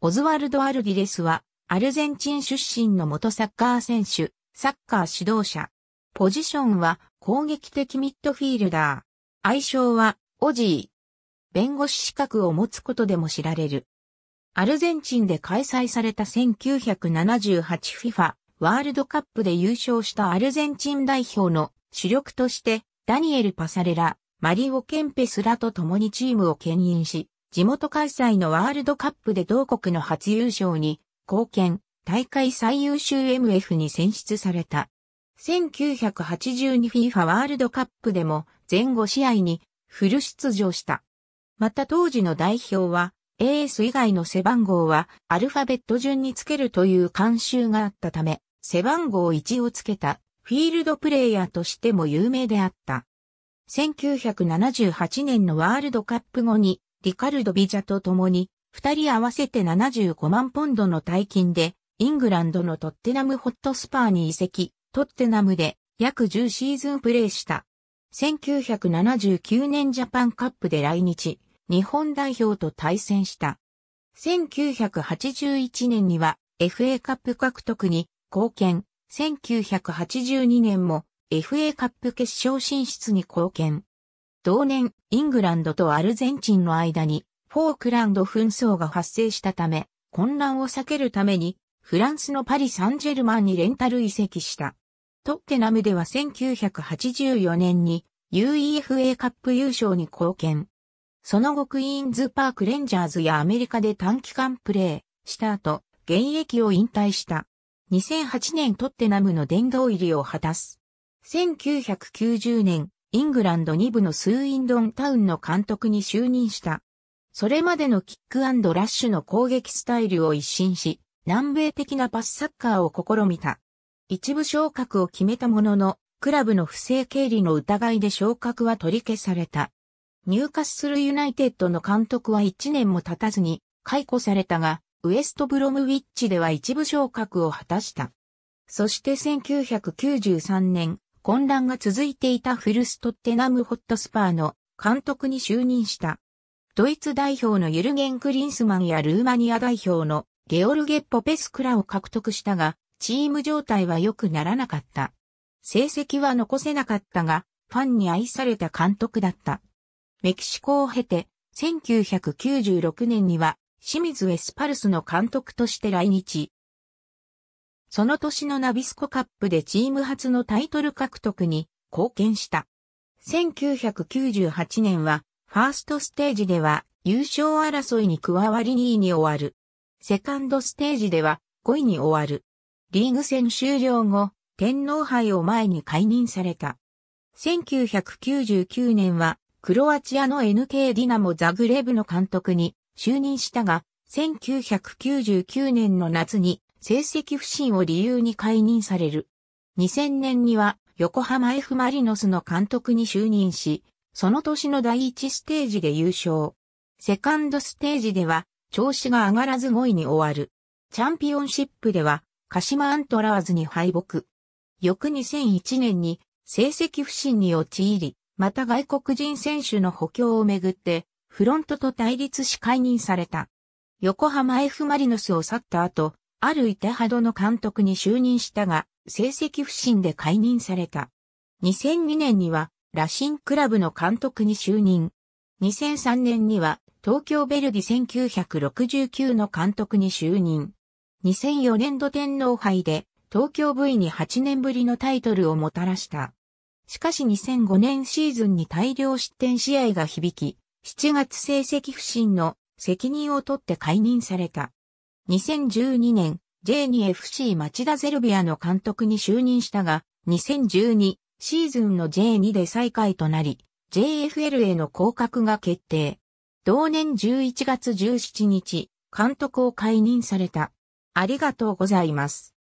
オズワルド・アルディレスは、アルゼンチン出身の元サッカー選手、サッカー指導者。ポジションは攻撃的ミッドフィールダー。愛称は、オジー。弁護士資格を持つことでも知られる。アルゼンチンで開催された 1978FIFA ワールドカップで優勝したアルゼンチン代表の主力として、ダニエル・パサレラ、マリオ・ケンペスらと共にチームを牽引し、地元開催のワールドカップで同国の初優勝に貢献、大会最優秀 MF に選出された。1982FIFA ワールドカップでも前後試合にフル出場した。また当時の代表は、AS 以外の背番号はアルファベット順につけるという慣習があったため、背番号1をつけたフィールドプレイヤーとしても有名であった。1978年のワールドカップ後にリカルド・ビジャと共に、二人合わせて75万ポンドの大金で、イングランドのトッテナムホットスパーに移籍、トッテナムで約10シーズンプレーした。1979年ジャパンカップで来日、日本代表と対戦した。1981年には FA カップ獲得に貢献、1982年も FA カップ決勝進出に貢献。同年、イングランドとアルゼンチンの間に、フォークランド紛争が発生したため、混乱を避けるために、フランスのパリ・サンジェルマンにレンタル移籍した。トッテナムでは1984年に UEFA カップ優勝に貢献。その後クイーンズパークレンジャーズやアメリカで短期間プレーした後、現役を引退した。2008年トッテナムの殿堂入りを果たす。1990年、イングランド2部のスーインドンタウンの監督に就任した。それまでのキックラッシュの攻撃スタイルを一新し、南米的なパスサッカーを試みた。一部昇格を決めたものの、クラブの不正経理の疑いで昇格は取り消された。入荷するユナイテッドの監督は1年も経たずに解雇されたが、ウエストブロムウィッチでは一部昇格を果たした。そして1993年、混乱が続いていたフルストッテナムホットスパーの監督に就任した。ドイツ代表のユルゲン・クリンスマンやルーマニア代表のゲオルゲ・ポペスクラを獲得したが、チーム状態は良くならなかった。成績は残せなかったが、ファンに愛された監督だった。メキシコを経て、1996年には清水エスパルスの監督として来日。その年のナビスコカップでチーム初のタイトル獲得に貢献した。1998年は、ファーストステージでは優勝争いに加わり2位に終わる。セカンドステージでは5位に終わる。リーグ戦終了後、天皇杯を前に解任された。1999年は、クロアチアの NK ディナモ・ザグレブの監督に就任したが、1999年の夏に成績不振を理由に解任される。2000年には横浜 F マリノスの監督に就任し、その年の第1ステージで優勝。セカンドステージでは調子が上がらず5位に終わる。チャンピオンシップでは鹿島アントラーズに敗北。翌2001年に成績不振に陥り、また外国人選手の補強をめぐってフロントと対立し解任された。横浜 F マリノスを去った後、ある板ハドの監督に就任したが、成績不振で解任された。2002年には、ラシンクラブの監督に就任。2003年には、東京ベルディ1969の監督に就任。2004年度天皇杯で、東京 V に8年ぶりのタイトルをもたらした。しかし2005年シーズンに大量失点試合が響き、7月成績不振の責任を取って解任された。2012年、J2FC 町田ゼルビアの監督に就任したが、2012シーズンの J2 で最下位となり、JFL への降格が決定。同年11月17日、監督を解任された。ありがとうございます。